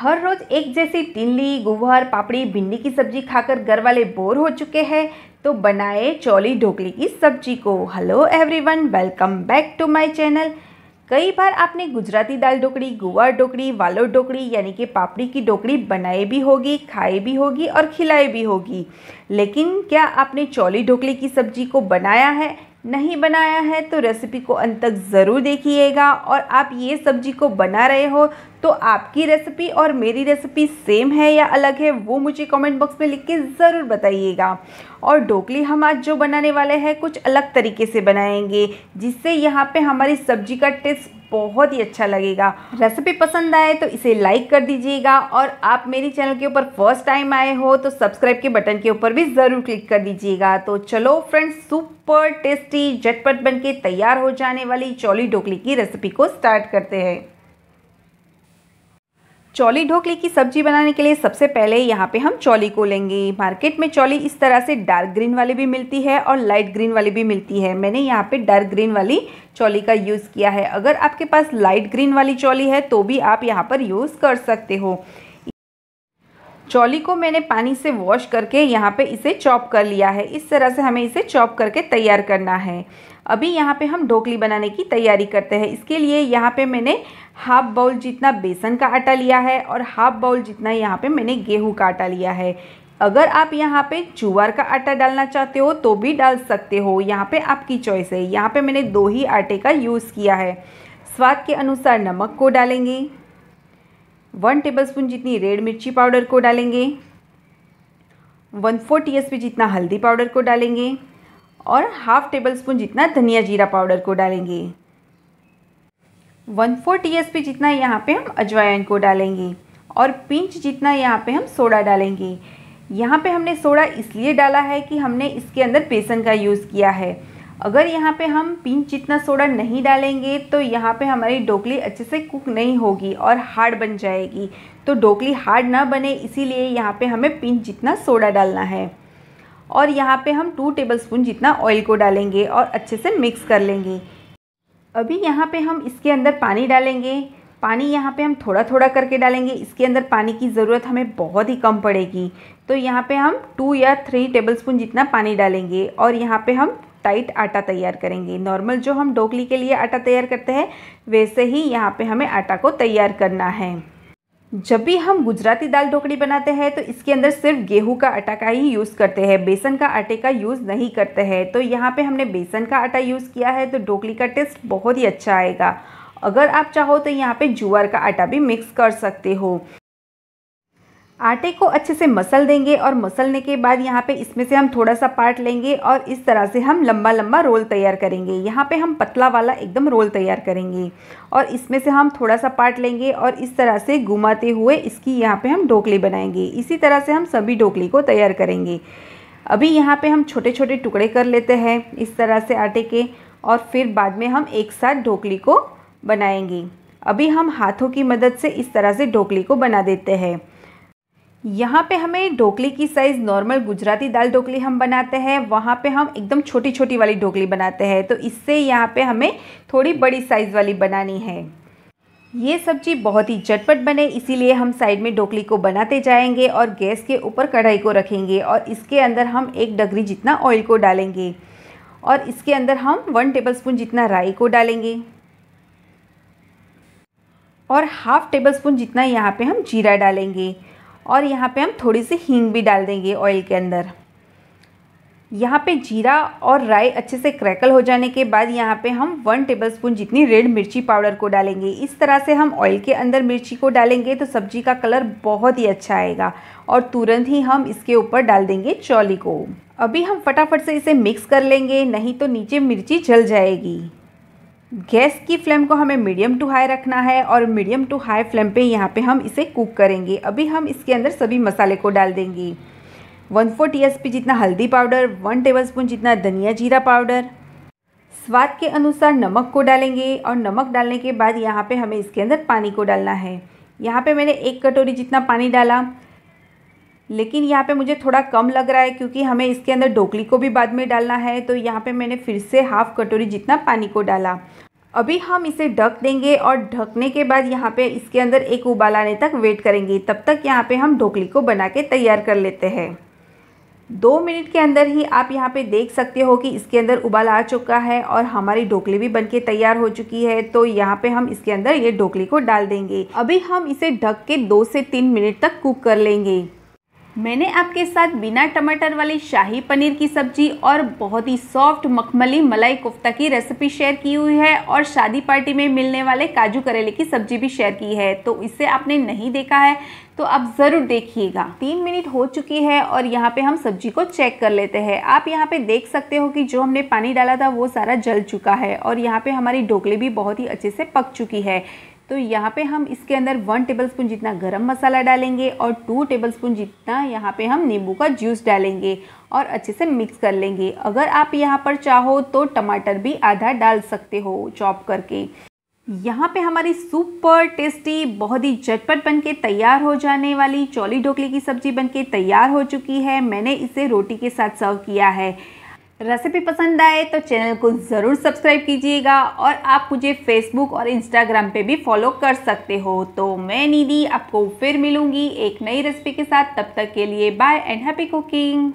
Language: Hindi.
हर रोज एक जैसी तिल्ली गुवार पापड़ी भिंडी की सब्जी खाकर घर वाले बोर हो चुके हैं तो बनाए चौली ढोकली की सब्जी को hello everyone welcome back to my channel कई बार आपने गुजराती दाल ढोकड़ी गुवार ढोकड़ी वालो ढोकड़ी यानी कि पापड़ी की ढोकड़ी बनाई भी होगी खाई भी होगी और खिलाई भी होगी लेकिन क्या आपने चौली ढोकली की सब्जी को बनाया है नहीं बनाया है तो रेसिपी को अंत तक ज़रूर देखिएगा और आप ये सब्जी को बना रहे हो तो आपकी रेसिपी और मेरी रेसिपी सेम है या अलग है वो मुझे कमेंट बॉक्स में लिख के ज़रूर बताइएगा और ढोकली हम आज जो बनाने वाले हैं कुछ अलग तरीके से बनाएंगे जिससे यहाँ पे हमारी सब्जी का टेस्ट बहुत ही अच्छा लगेगा रेसिपी पसंद आए तो इसे लाइक कर दीजिएगा और आप मेरे चैनल के ऊपर फर्स्ट टाइम आए हो तो सब्सक्राइब के बटन के ऊपर भी ज़रूर क्लिक कर दीजिएगा तो चलो फ्रेंड्स सुपर टेस्टी झटपट बनके तैयार हो जाने वाली चौली ढोकली की रेसिपी को स्टार्ट करते हैं चौली ढोकली की सब्जी बनाने के लिए सबसे पहले यहाँ पे हम चौली को लेंगे मार्केट में चौली इस तरह से डार्क ग्रीन वाली भी मिलती है और लाइट ग्रीन वाली भी मिलती है मैंने यहाँ पे डार्क ग्रीन वाली चौली का यूज़ किया है अगर आपके पास लाइट ग्रीन वाली चौली है तो भी आप यहाँ पर यूज़ कर सकते हो चौली को मैंने पानी से वॉश करके यहाँ पे इसे चॉप कर लिया है इस तरह से हमें इसे चॉप करके तैयार करना है अभी यहाँ पे हम ढोकली बनाने की तैयारी करते हैं इसके लिए यहाँ पे मैंने हाफ बाउल जितना बेसन का आटा लिया है और हाफ बाउल जितना यहाँ पे मैंने गेहूं का आटा लिया है अगर आप यहाँ पे जुवार का आटा डालना चाहते हो तो भी डाल सकते हो यहाँ पे आपकी चॉइस है यहाँ पे मैंने दो ही आटे का यूज़ किया है स्वाद के अनुसार नमक को डालेंगे वन टेबलस्पून जितनी रेड मिर्ची पाउडर को डालेंगे वन फोर टी एस जितना हल्दी पाउडर को डालेंगे और हाफ टेबल स्पून जितना धनिया जीरा पाउडर को डालेंगे वन फोर टी एस जितना यहाँ पे हम अजवाइन को डालेंगे और पिंच जितना यहाँ पे हम सोडा डालेंगे यहाँ पे हमने सोडा इसलिए डाला है कि हमने इसके अंदर बेसन का यूज़ किया है अगर यहाँ पे हम पिंच जितना सोडा नहीं डालेंगे तो यहाँ पे हमारी डोकली अच्छे से कुक नहीं होगी और हार्ड बन जाएगी तो डोकली हार्ड ना बने इसीलिए यहाँ पे हमें पिंच जितना सोडा डालना है और यहाँ पे हम टू टेबलस्पून जितना ऑयल को डालेंगे और अच्छे से मिक्स कर लेंगे अभी यहाँ पर हम इसके अंदर पानी डालेंगे पानी यहाँ पे हम थोड़ा थोड़ा करके डालेंगे इसके अंदर पानी की ज़रूरत हमें बहुत ही कम पड़ेगी तो यहाँ पे हम टू या थ्री टेबलस्पून जितना पानी डालेंगे और यहाँ पे हम टाइट आटा तैयार करेंगे नॉर्मल जो हम डोकली के लिए आटा तैयार करते हैं वैसे ही यहाँ पे हमें आटा को तैयार करना है जब भी हम गुजराती दाल ढोकड़ी बनाते हैं तो इसके अंदर सिर्फ गेहूं का आटा का ही यूज़ करते हैं बेसन का आटे का यूज़ नहीं करते हैं तो यहाँ पे हमने बेसन का आटा यूज़ किया है तो ढोकली का टेस्ट बहुत ही अच्छा आएगा अगर आप चाहो तो यहाँ पे ज्वार का आटा भी मिक्स कर सकते हो आटे को अच्छे से मसल देंगे और मसलने के बाद यहाँ पे इसमें से हम थोड़ा सा पार्ट लेंगे और इस तरह से हम लंबा लंबा रोल तैयार करेंगे यहाँ पे हम पतला वाला एकदम रोल तैयार करेंगे और इसमें से हम थोड़ा सा पार्ट लेंगे और इस तरह से घुमाते हुए इसकी यहाँ पे हम ढोकली बनाएंगे इसी तरह से हम सभी ढोकली को तैयार करेंगे अभी यहाँ पर हम छोटे छोटे टुकड़े कर लेते हैं इस तरह से आटे के और फिर बाद में हम एक साथ ढोकली को बनाएंगे अभी हम हाथों की मदद से इस तरह से ढोकली को बना देते हैं यहाँ पे हमें ढोकली की साइज़ नॉर्मल गुजराती दाल ढोकली हम बनाते हैं वहाँ पे हम एकदम छोटी छोटी वाली ढोकली बनाते हैं तो इससे यहाँ पे हमें थोड़ी बड़ी साइज़ वाली बनानी है ये सब्जी बहुत ही चटपट बने इसीलिए हम साइड में ढोकली को बनाते जाएंगे और गैस के ऊपर कढ़ाई को रखेंगे और इसके अंदर हम एक डगरी जितना ऑयल को डालेंगे और इसके अंदर हम वन स्पून जितना राई को डालेंगे और हाफ़ टेबल स्पून जितना यहाँ पे हम जीरा डालेंगे और यहाँ पे हम थोड़ी सी हींग भी डाल देंगे ऑयल के अंदर यहाँ पे जीरा और राई अच्छे से क्रैकल हो जाने के बाद यहाँ पे हम वन टेबलस्पून जितनी रेड मिर्ची पाउडर को डालेंगे इस तरह से हम ऑयल के अंदर मिर्ची को डालेंगे तो सब्जी का कलर बहुत ही अच्छा आएगा और तुरंत ही हम इसके ऊपर डाल देंगे चौली को अभी हम फटाफट से इसे मिक्स कर लेंगे नहीं तो नीचे मिर्ची जल जाएगी गैस की फ्लेम को हमें मीडियम टू हाई रखना है और मीडियम टू हाई फ्लेम पे यहाँ पे हम इसे कुक करेंगे अभी हम इसके अंदर सभी मसाले को डाल देंगे वन फोर टी जितना हल्दी पाउडर वन टेबलस्पून जितना धनिया जीरा पाउडर स्वाद के अनुसार नमक को डालेंगे और नमक डालने के बाद यहाँ पे हमें इसके अंदर पानी को डालना है यहाँ पे मैंने एक कटोरी जितना पानी डाला लेकिन यहाँ पे मुझे थोड़ा कम लग रहा है क्योंकि हमें इसके अंदर ढोकली को भी बाद में डालना है तो यहाँ पे मैंने फिर से हाफ़ कटोरी जितना पानी को डाला अभी हम इसे ढक देंगे और ढकने के बाद यहाँ पे इसके अंदर एक उबाल आने तक वेट करेंगे तब तक यहाँ पे हम ढोकली को बना के तैयार कर लेते हैं दो मिनट के अंदर ही आप यहाँ पे देख सकते हो कि इसके अंदर उबाल आ चुका है और हमारी ढोकली भी बनके तैयार हो चुकी है तो यहाँ पे हम इसके अंदर ये ढोकली को डाल देंगे अभी हम इसे ढक के दो से तीन मिनट तक कुक कर लेंगे मैंने आपके साथ बिना टमाटर वाली शाही पनीर की सब्जी और बहुत ही सॉफ्ट मखमली मलाई कोफ्ता की रेसिपी शेयर की हुई है और शादी पार्टी में मिलने वाले काजू करेले की सब्जी भी शेयर की है तो इसे आपने नहीं देखा है तो आप ज़रूर देखिएगा तीन मिनट हो चुकी है और यहाँ पे हम सब्जी को चेक कर लेते हैं आप यहाँ पे देख सकते हो कि जो हमने पानी डाला था वो सारा जल चुका है और यहाँ पे हमारी ढोकले भी बहुत ही अच्छे से पक चुकी है तो यहाँ पे हम इसके अंदर वन टेबलस्पून जितना गरम मसाला डालेंगे और टू टेबलस्पून जितना यहाँ पे हम नींबू का जूस डालेंगे और अच्छे से मिक्स कर लेंगे अगर आप यहाँ पर चाहो तो टमाटर भी आधा डाल सकते हो चॉप करके यहाँ पे हमारी सुपर टेस्टी बहुत ही झटपट बनके तैयार हो जाने वाली चौली ढोकले की सब्जी बनके तैयार हो चुकी है मैंने इसे रोटी के साथ सर्व किया है रेसिपी पसंद आए तो चैनल को ज़रूर सब्सक्राइब कीजिएगा और आप मुझे फेसबुक और इंस्टाग्राम पे भी फॉलो कर सकते हो तो मैं निधि आपको फिर मिलूँगी एक नई रेसिपी के साथ तब तक के लिए बाय एंड हैप्पी कुकिंग